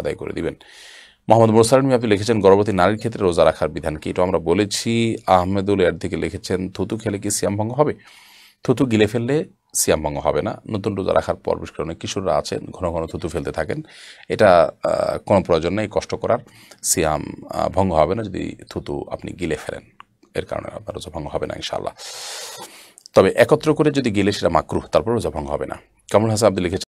আদায় করে দিবেন মোহাম্মদ মোরসালিম আপনি লিখেছেন গর্ভবতী নারীর ক্ষেত্রে রোজা রাখার বিধান কি এটা আমরা বলেছি আহমেদুল এর থেকে লিখেছেন থুতু খেলে কি সিয়াম ভঙ্গ হবে থুতু গিলে ফেললে সিয়াম ভঙ্গ হবে না নতুন রোজা রাখার পর বিশেষ কিশোররা আছেন ঘন ঘন থুতু ফেলতে থাকেন এটা কোনো প্রয়োজন নেই কষ্ট করার সিয়াম ভঙ্গ হবে না যদি থুতু আপনি গিলে ফেলেন এর কারণে আপনার রোজা ভঙ্গ হবে না ইনশাআল্লাহ তবে একত্র করে যদি গিলে সেটা মাকরুহ তারপর রোজা ভঙ্গ হবে না কমল হাসান আপনি লিখেছেন